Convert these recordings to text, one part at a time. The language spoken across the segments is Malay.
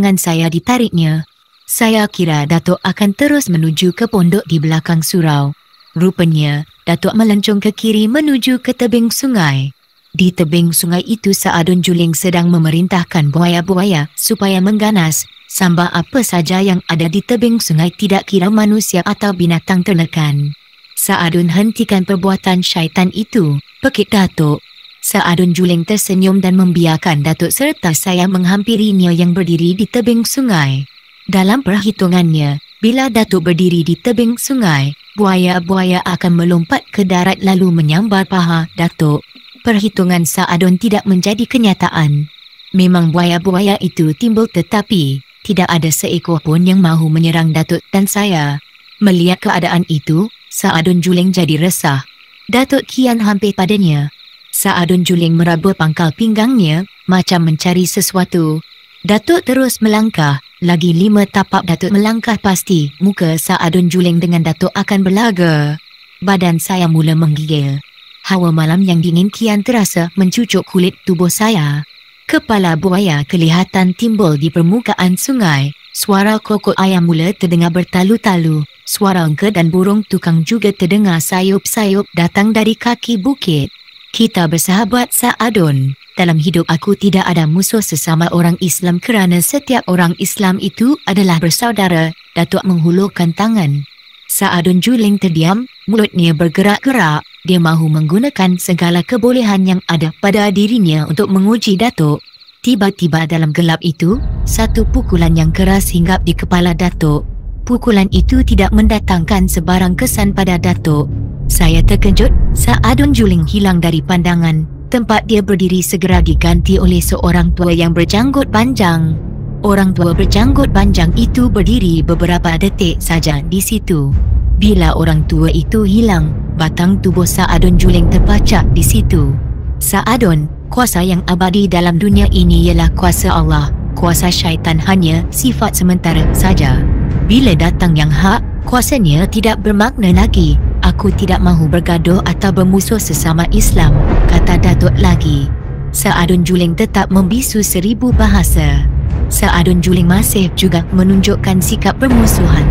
tangan saya ditariknya. Saya kira Datuk akan terus menuju ke pondok di belakang surau. Rupanya, Datuk melencong ke kiri menuju ke tebing sungai. Di tebing sungai itu Saadun Juling sedang memerintahkan buaya-buaya supaya mengganas sambal apa saja yang ada di tebing sungai tidak kira manusia atau binatang ternakan. Saadun hentikan perbuatan syaitan itu, pekik Datuk. Saadun Juling tersenyum dan membiarkan Datuk serta saya menghampiri Nia yang berdiri di tebing sungai. Dalam perhitungannya, bila Datuk berdiri di tebing sungai, buaya-buaya akan melompat ke darat lalu menyambar paha Datuk. Perhitungan Saadun tidak menjadi kenyataan. Memang buaya-buaya itu timbul tetapi, tidak ada seekor pun yang mahu menyerang Datuk dan saya. Melihat keadaan itu, Saadun Juling jadi resah. Datuk kian hampir padanya. Saadun Juling meraba pangkal pinggangnya macam mencari sesuatu. Datuk terus melangkah, lagi lima tapak Datuk melangkah pasti muka Saadun Juling dengan Datuk akan berlaga. Badan saya mula menggigil. Hawa malam yang dingin kian terasa mencucuk kulit tubuh saya. Kepala buaya kelihatan timbul di permukaan sungai. Suara kokok ayam mula terdengar bertalu-talu. Suara engke dan burung tukang juga terdengar sayup-sayup datang dari kaki bukit. Kita bersahabat Sa'adun. Dalam hidup aku tidak ada musuh sesama orang Islam kerana setiap orang Islam itu adalah bersaudara. Datuk menghulurkan tangan. Sa'adun juling terdiam, mulutnya bergerak-gerak. Dia mahu menggunakan segala kebolehan yang ada pada dirinya untuk menguji Datuk. Tiba-tiba dalam gelap itu, satu pukulan yang keras hinggap di kepala Datuk. Pukulan itu tidak mendatangkan sebarang kesan pada Datuk. Saya terkejut saat Adun Juling hilang dari pandangan. Tempat dia berdiri segera diganti oleh seorang tua yang berjanggut panjang. Orang tua berjanggut panjang itu berdiri beberapa detik saja di situ. Bila orang tua itu hilang, batang tubuh saadon Juling terpacak di situ. Saadon, kuasa yang abadi dalam dunia ini ialah kuasa Allah. Kuasa syaitan hanya sifat sementara saja. Bila datang yang hak, kuasanya tidak bermakna lagi. Aku tidak mahu bergaduh atau bermusuh sesama Islam, kata Datuk lagi. Seadun Juling tetap membisu seribu bahasa. Seadun Juling masih juga menunjukkan sikap permusuhan.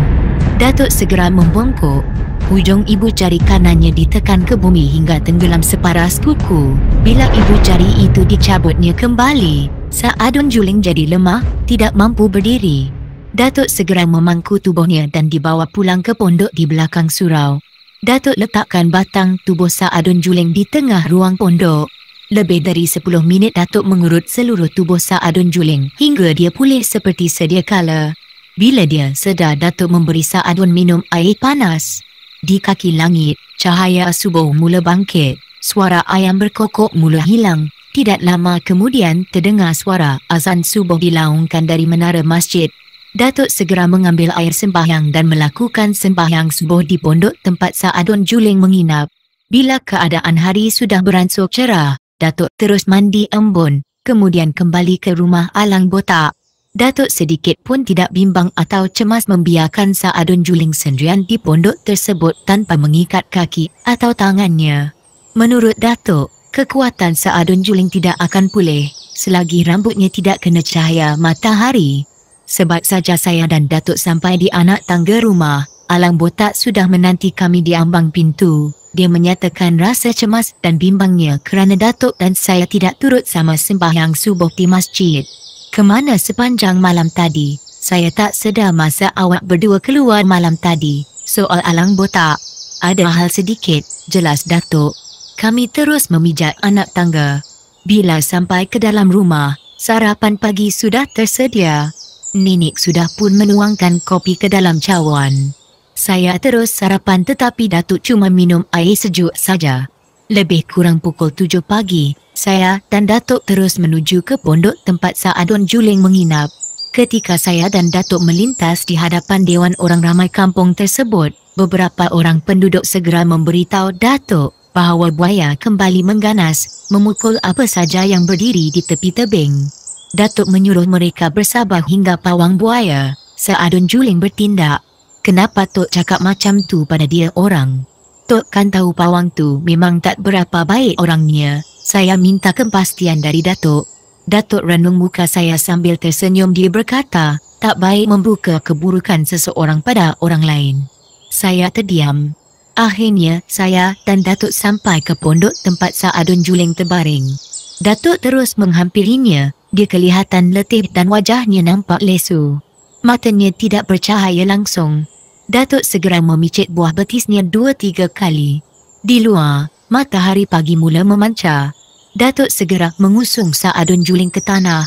Datuk segera membongkok. Hujung ibu jari kanannya ditekan ke bumi hingga tenggelam separa skuku. Bila ibu jari itu dicabutnya kembali, Seadun Juling jadi lemah, tidak mampu berdiri. Datuk segera memangku tubuhnya dan dibawa pulang ke pondok di belakang surau. Datuk letakkan batang tubuh Sa Adun Juling di tengah ruang pondok. Lebih dari 10 minit Datuk mengurut seluruh tubuh Sa Adun Juling hingga dia pulih seperti sedia kala. Bila dia sedar Datuk memberi Sa minum air panas. Di kaki langit, cahaya subuh mula bangkit. Suara ayam berkokok mula hilang. Tidak lama kemudian terdengar suara azan subuh dilaungkan dari menara masjid. Datuk segera mengambil air sembahyang dan melakukan sembahyang subuh di pondok tempat Saadun Juling menginap. Bila keadaan hari sudah beransur cerah, Datuk terus mandi embun, kemudian kembali ke rumah Alang Botak. Datuk sedikit pun tidak bimbang atau cemas membiarkan Saadun Juling sendirian di pondok tersebut tanpa mengikat kaki atau tangannya. Menurut Datuk, kekuatan Saadun Juling tidak akan pulih selagi rambutnya tidak kena cahaya matahari. Sebab saja saya dan Datuk sampai di anak tangga rumah, Alang Botak sudah menanti kami di ambang pintu. Dia menyatakan rasa cemas dan bimbangnya kerana Datuk dan saya tidak turut sama sembahyang subuh di masjid. Kemana sepanjang malam tadi? Saya tak sedar masa awak berdua keluar malam tadi. Soal Alang Botak. Ada hal sedikit, jelas Datuk. Kami terus memijak anak tangga. Bila sampai ke dalam rumah, sarapan pagi sudah tersedia. Nenek sudah pun menuangkan kopi ke dalam cawan. Saya terus sarapan tetapi Datuk cuma minum air sejuk saja. Lebih kurang pukul 7 pagi, saya dan Datuk terus menuju ke pondok tempat Saadon Juling menginap. Ketika saya dan Datuk melintas di hadapan Dewan Orang Ramai Kampung tersebut, beberapa orang penduduk segera memberitahu Datuk bahawa buaya kembali mengganas, memukul apa saja yang berdiri di tepi tebing. Datuk menyuruh mereka bersabar hingga pawang buaya. Seadun Juling bertindak. Kenapa Tok cakap macam tu pada dia orang? Tok kan tahu pawang tu memang tak berapa baik orangnya. Saya minta kepastian dari Datuk. Datuk renung muka saya sambil tersenyum dia berkata, tak baik membuka keburukan seseorang pada orang lain. Saya terdiam. Akhirnya, saya dan Datuk sampai ke pondok tempat Saadun Juling terbaring. Datuk terus menghampirinya dia kelihatan letih dan wajahnya nampak lesu. Matanya tidak bercahaya langsung. Datuk segera memicit buah betisnya dua tiga kali. Di luar, matahari pagi mula memancar. Datuk segera mengusung Saadun juling ke tanah.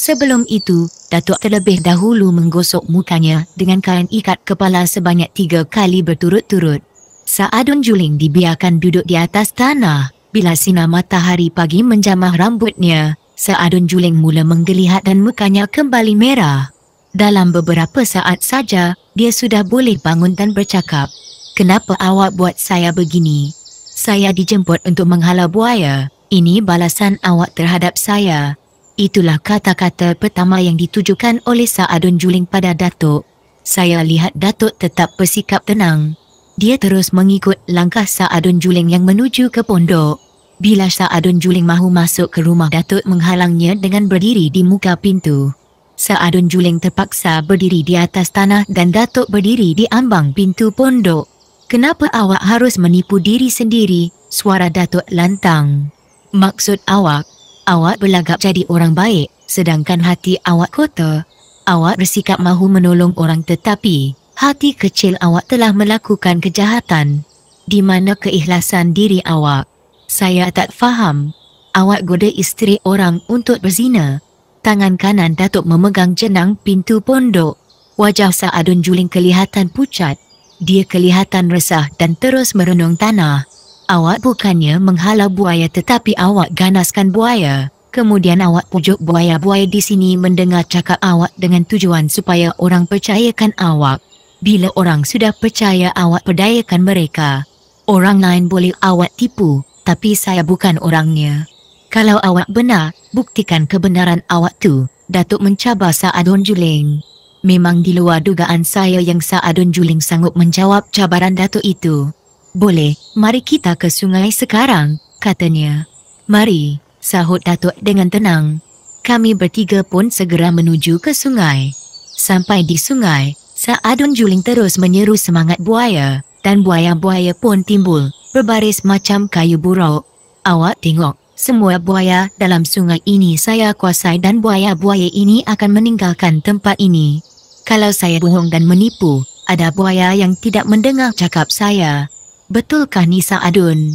Sebelum itu, Datuk terlebih dahulu menggosok mukanya dengan kain ikat kepala sebanyak tiga kali berturut-turut. Saadun juling dibiarkan duduk di atas tanah bila sinar matahari pagi menjamah rambutnya. Seadun Juling mula menggelihat dan mukanya kembali merah. Dalam beberapa saat saja, dia sudah boleh bangun dan bercakap. Kenapa awak buat saya begini? Saya dijemput untuk menghala buaya. Ini balasan awak terhadap saya. Itulah kata-kata pertama yang ditujukan oleh Saadun Juling pada Datuk. Saya lihat Datuk tetap bersikap tenang. Dia terus mengikut langkah Saadun Juling yang menuju ke pondok bila Sa'adun Juling mahu masuk ke rumah Datuk menghalangnya dengan berdiri di muka pintu. Sa'adun Juling terpaksa berdiri di atas tanah dan Datuk berdiri di ambang pintu pondok. Kenapa awak harus menipu diri sendiri? Suara Datuk lantang. Maksud awak, awak berlagak jadi orang baik, sedangkan hati awak kotor. Awak bersikap mahu menolong orang tetapi, hati kecil awak telah melakukan kejahatan. Di mana keikhlasan diri awak? Saya tak faham. Awak goda isteri orang untuk berzina. Tangan kanan Datuk memegang jenang pintu pondok. Wajah Saadun Juling kelihatan pucat. Dia kelihatan resah dan terus merenung tanah. Awak bukannya menghalau buaya tetapi awak ganaskan buaya. Kemudian awak pujuk buaya-buaya di sini mendengar cakap awak dengan tujuan supaya orang percayakan awak. Bila orang sudah percaya awak perdayakan mereka. Orang lain boleh awak tipu tapi saya bukan orangnya. Kalau awak benar, buktikan kebenaran awak tu, Datuk mencabar Saadun Juling. Memang di luar dugaan saya yang Saadun Juling sanggup menjawab cabaran Datuk itu. Boleh, mari kita ke sungai sekarang, katanya. Mari, sahut Datuk dengan tenang. Kami bertiga pun segera menuju ke sungai. Sampai di sungai, Saadun Juling terus menyeru semangat buaya dan buaya-buaya pun timbul, berbaris macam kayu burau. Awak tengok, semua buaya dalam sungai ini saya kuasai dan buaya-buaya ini akan meninggalkan tempat ini. Kalau saya bohong dan menipu, ada buaya yang tidak mendengar cakap saya. Betulkah Nisa Adun?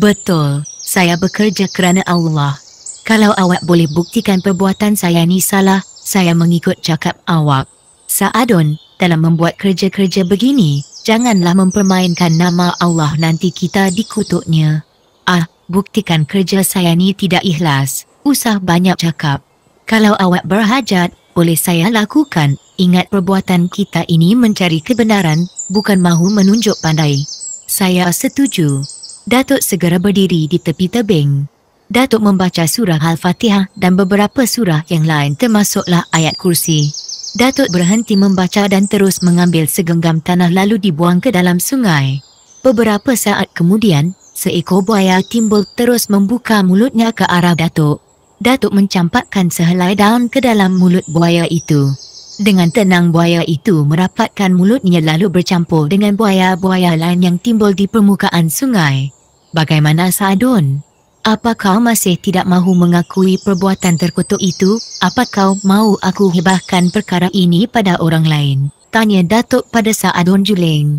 Betul, saya bekerja kerana Allah. Kalau awak boleh buktikan perbuatan saya ni salah, saya mengikut cakap awak. Sa'adun, dalam membuat kerja-kerja begini, janganlah mempermainkan nama Allah nanti kita dikutuknya. Ah, buktikan kerja saya ni tidak ikhlas. Usah banyak cakap. Kalau awak berhajat, boleh saya lakukan. Ingat perbuatan kita ini mencari kebenaran, bukan mahu menunjuk pandai. Saya setuju. Datuk segera berdiri di tepi tebing. Datuk membaca surah Al-Fatihah dan beberapa surah yang lain termasuklah ayat kursi. Datuk berhenti membaca dan terus mengambil segenggam tanah lalu dibuang ke dalam sungai. Beberapa saat kemudian, seekor buaya timbul terus membuka mulutnya ke arah Datuk. Datuk mencampakkan sehelai daun ke dalam mulut buaya itu. Dengan tenang buaya itu merapatkan mulutnya lalu bercampur dengan buaya-buaya lain yang timbul di permukaan sungai. Bagaimana Sadun? Apa kau masih tidak mahu mengakui perbuatan terkutuk itu? Apa kau mahu aku hebahkan perkara ini pada orang lain? Tanya Datuk pada saat Don Juling.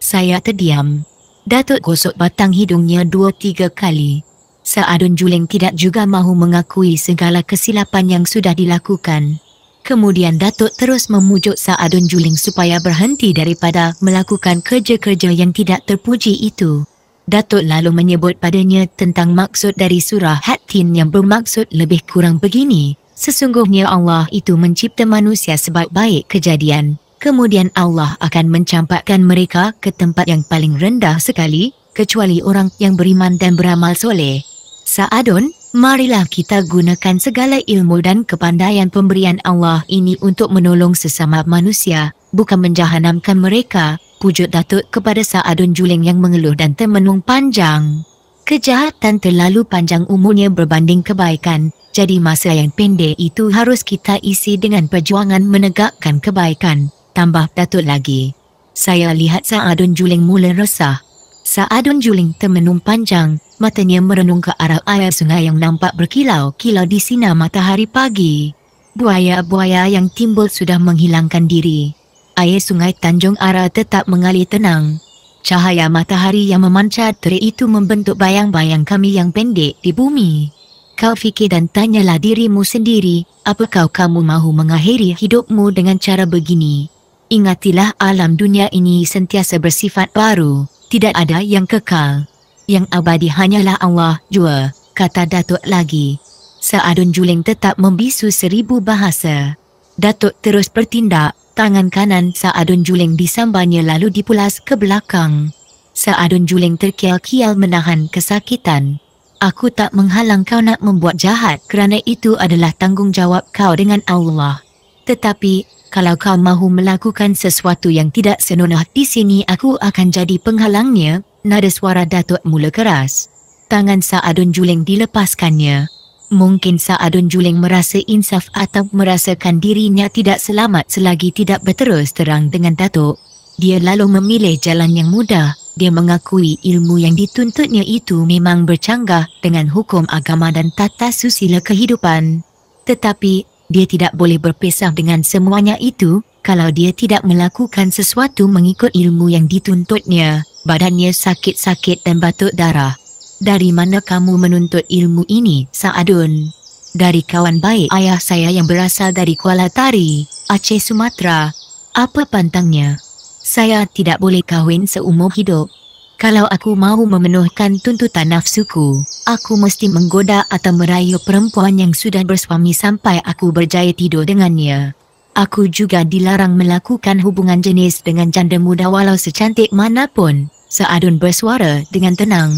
Saya terdiam. Datuk gosok batang hidungnya dua tiga kali. Saadun Juling tidak juga mahu mengakui segala kesilapan yang sudah dilakukan. Kemudian Datuk terus memujuk Saadun Juling supaya berhenti daripada melakukan kerja-kerja yang tidak terpuji itu. Datuk lalu menyebut padanya tentang maksud dari surah Hattin yang bermaksud lebih kurang begini. Sesungguhnya Allah itu mencipta manusia sebaik-baik kejadian. Kemudian Allah akan mencampakkan mereka ke tempat yang paling rendah sekali, kecuali orang yang beriman dan beramal soleh. Sa'adun, marilah kita gunakan segala ilmu dan kepandaian pemberian Allah ini untuk menolong sesama manusia bukan menjahanamkan mereka, pujut Datuk kepada Saadun Juling yang mengeluh dan termenung panjang. Kejahatan terlalu panjang umurnya berbanding kebaikan, jadi masa yang pendek itu harus kita isi dengan perjuangan menegakkan kebaikan, tambah Datuk lagi. Saya lihat Saadun Juling mula resah. Saadun Juling termenung panjang, matanya merenung ke arah air sungai yang nampak berkilau-kilau di sinar matahari pagi. Buaya-buaya yang timbul sudah menghilangkan diri air sungai Tanjung Ara tetap mengalir tenang. Cahaya matahari yang memancar terik itu membentuk bayang-bayang kami yang pendek di bumi. Kau fikir dan tanyalah dirimu sendiri, apakah kamu mahu mengakhiri hidupmu dengan cara begini? Ingatilah alam dunia ini sentiasa bersifat baru, tidak ada yang kekal. Yang abadi hanyalah Allah jua, kata Datuk lagi. Saadun Juling tetap membisu seribu bahasa. Datuk terus bertindak, Tangan kanan Saadun Juling disambanya lalu dipulas ke belakang. Saadun Juling terkial-kial menahan kesakitan. Aku tak menghalang kau nak membuat jahat kerana itu adalah tanggungjawab kau dengan Allah. Tetapi, kalau kau mahu melakukan sesuatu yang tidak senonoh di sini aku akan jadi penghalangnya, nada suara Datuk mula keras. Tangan Saadun Juling dilepaskannya mungkin Saadun Juling merasa insaf atau merasakan dirinya tidak selamat selagi tidak berterus terang dengan Datuk. Dia lalu memilih jalan yang mudah, dia mengakui ilmu yang dituntutnya itu memang bercanggah dengan hukum agama dan tata susila kehidupan. Tetapi, dia tidak boleh berpisah dengan semuanya itu, kalau dia tidak melakukan sesuatu mengikut ilmu yang dituntutnya, badannya sakit-sakit dan batuk darah dari mana kamu menuntut ilmu ini, Saadun? Dari kawan baik ayah saya yang berasal dari Kuala Tari, Aceh Sumatera. Apa pantangnya? Saya tidak boleh kahwin seumur hidup. Kalau aku mahu memenuhkan tuntutan nafsuku, aku mesti menggoda atau merayu perempuan yang sudah bersuami sampai aku berjaya tidur dengannya. Aku juga dilarang melakukan hubungan jenis dengan janda muda walau secantik manapun. Saadun bersuara dengan tenang,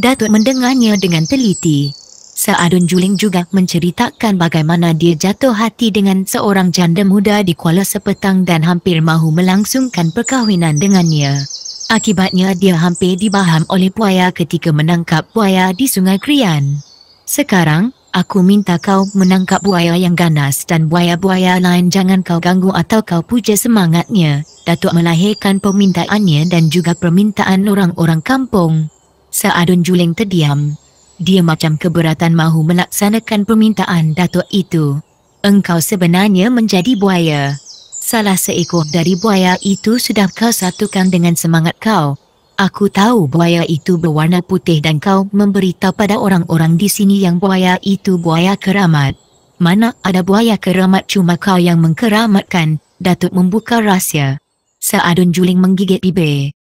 Datuk mendengarnya dengan teliti. Saadun Juling juga menceritakan bagaimana dia jatuh hati dengan seorang janda muda di Kuala Sepetang dan hampir mahu melangsungkan perkahwinan dengannya. Akibatnya dia hampir dibaham oleh buaya ketika menangkap buaya di Sungai Krian. Sekarang, aku minta kau menangkap buaya yang ganas dan buaya-buaya lain jangan kau ganggu atau kau puja semangatnya. Datuk melahirkan permintaannya dan juga permintaan orang-orang kampung. Saadun Juling terdiam. Dia macam keberatan mahu melaksanakan permintaan Datuk itu. Engkau sebenarnya menjadi buaya. Salah seekor dari buaya itu sudah kau satukan dengan semangat kau. Aku tahu buaya itu berwarna putih dan kau memberitahu pada orang-orang di sini yang buaya itu buaya keramat. Mana ada buaya keramat cuma kau yang mengkeramatkan, Datuk membuka rahsia. Saadun Juling menggigit bibir.